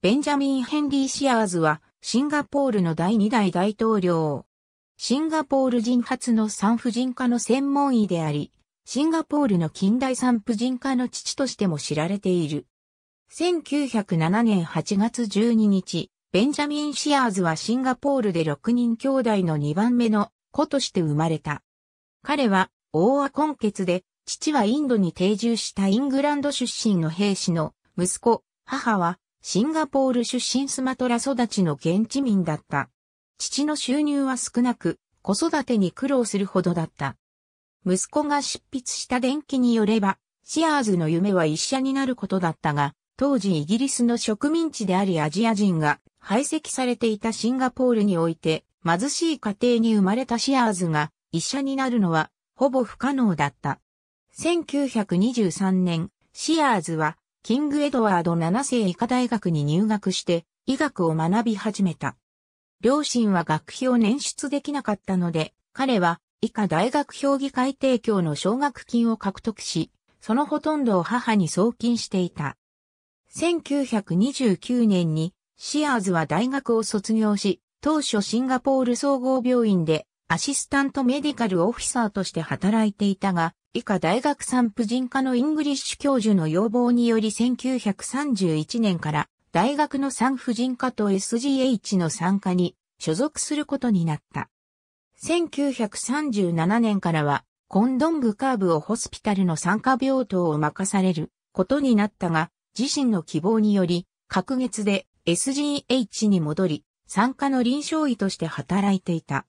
ベンジャミン・ヘンリー・シアーズは、シンガポールの第2代大統領。シンガポール人初の産婦人科の専門医であり、シンガポールの近代産婦人科の父としても知られている。1907年8月12日、ベンジャミン・シアーズはシンガポールで6人兄弟の2番目の子として生まれた。彼は、大和根血で、父はインドに定住したイングランド出身の兵士の息子、母はシンガポール出身スマトラ育ちの現地民だった。父の収入は少なく、子育てに苦労するほどだった。息子が執筆した伝記によれば、シアーズの夢は医者になることだったが、当時イギリスの植民地でありアジア人が排斥されていたシンガポールにおいて、貧しい家庭に生まれたシアーズが医者になるのはほぼ不可能だった。1923年、シアーズはキング・エドワード7世医科大学に入学して医学を学び始めた。両親は学費を捻出できなかったので、彼は以下大学評議会提供の奨学金を獲得し、そのほとんどを母に送金していた。1929年にシアーズは大学を卒業し、当初シンガポール総合病院でアシスタントメディカルオフィサーとして働いていたが、以下大学産婦人科のイングリッシュ教授の要望により1931年から大学の産婦人科と SGH の参加に所属することになった。1937年からはコンドングカーブをホスピタルの参加病棟を任されることになったが、自身の希望により、隔月で SGH に戻り、参加の臨床医として働いていた。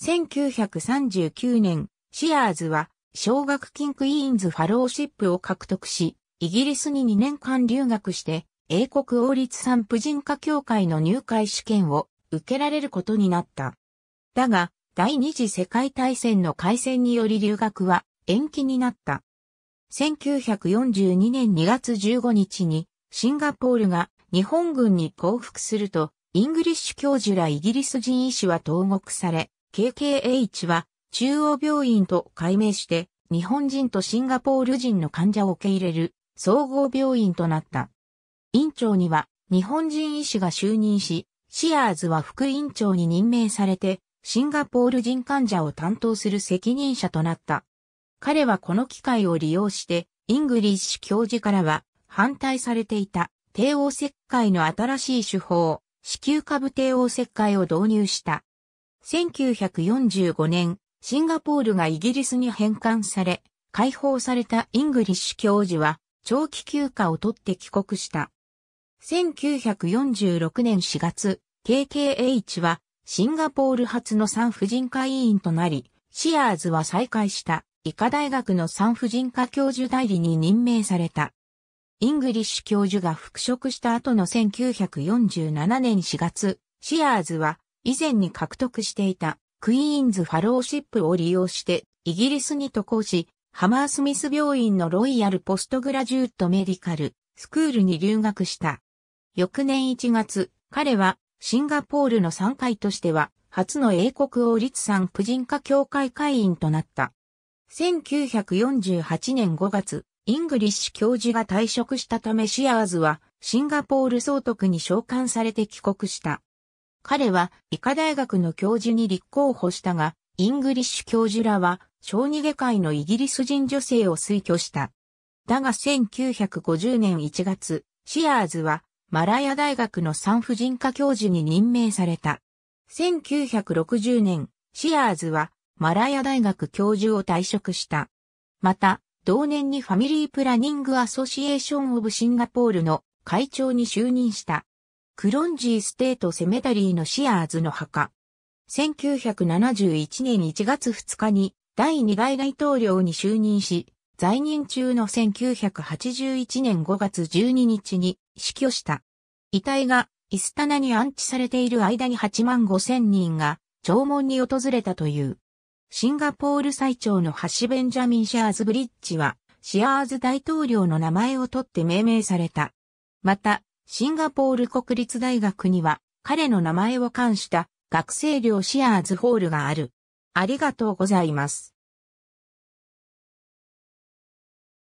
1939年、シアーズは奨学金クイーンズファローシップを獲得し、イギリスに2年間留学して、英国王立産婦人科協会の入会試験を受けられることになった。だが、第二次世界大戦の開戦により留学は延期になった。1942年2月15日にシンガポールが日本軍に降伏すると、イングリッシュ教授らイギリス人医師は投獄され、KKH は中央病院と改名して、日本人とシンガポール人の患者を受け入れる総合病院となった。院長には日本人医師が就任し、シアーズは副院長に任命されて、シンガポール人患者を担当する責任者となった。彼はこの機会を利用して、イングリッシュ教授からは反対されていた帝王切開の新しい手法、子宮下部帝王切開を導入した。1945年、シンガポールがイギリスに返還され、解放されたイングリッシュ教授は長期休暇を取って帰国した。1946年4月、KKH はシンガポール発の産婦人科委員となり、シアーズは再開した医科大学の産婦人科教授代理に任命された。イングリッシュ教授が復職した後の1947年4月、シアーズは以前に獲得していたクイーンズファローシップを利用してイギリスに渡航し、ハマースミス病院のロイヤルポストグラジュートメディカルスクールに留学した。翌年1月、彼はシンガポールの参会としては初の英国王立産婦人科協会会員となった。1948年5月、イングリッシュ教授が退職したためシアーズはシンガポール総督に召喚されて帰国した。彼は医科大学の教授に立候補したが、イングリッシュ教授らは小児外科医のイギリス人女性を推挙した。だが1950年1月、シアーズはマラヤ大学の産婦人科教授に任命された。1960年、シアーズはマラヤ大学教授を退職した。また、同年にファミリープラニングアソシエーションオブシンガポールの会長に就任した。クロンジーステートセメタリーのシアーズの墓。1971年1月2日に第2代大統領に就任し、在任中の1981年5月12日に死去した。遺体がイスタナに安置されている間に8万5千人が弔問に訪れたという。シンガポール最長の橋ベンジャミン・シャーズブリッジは、シアーズ大統領の名前を取って命名された。また、シンガポール国立大学には彼の名前を冠した学生寮シアーズホールがある。ありがとうございます。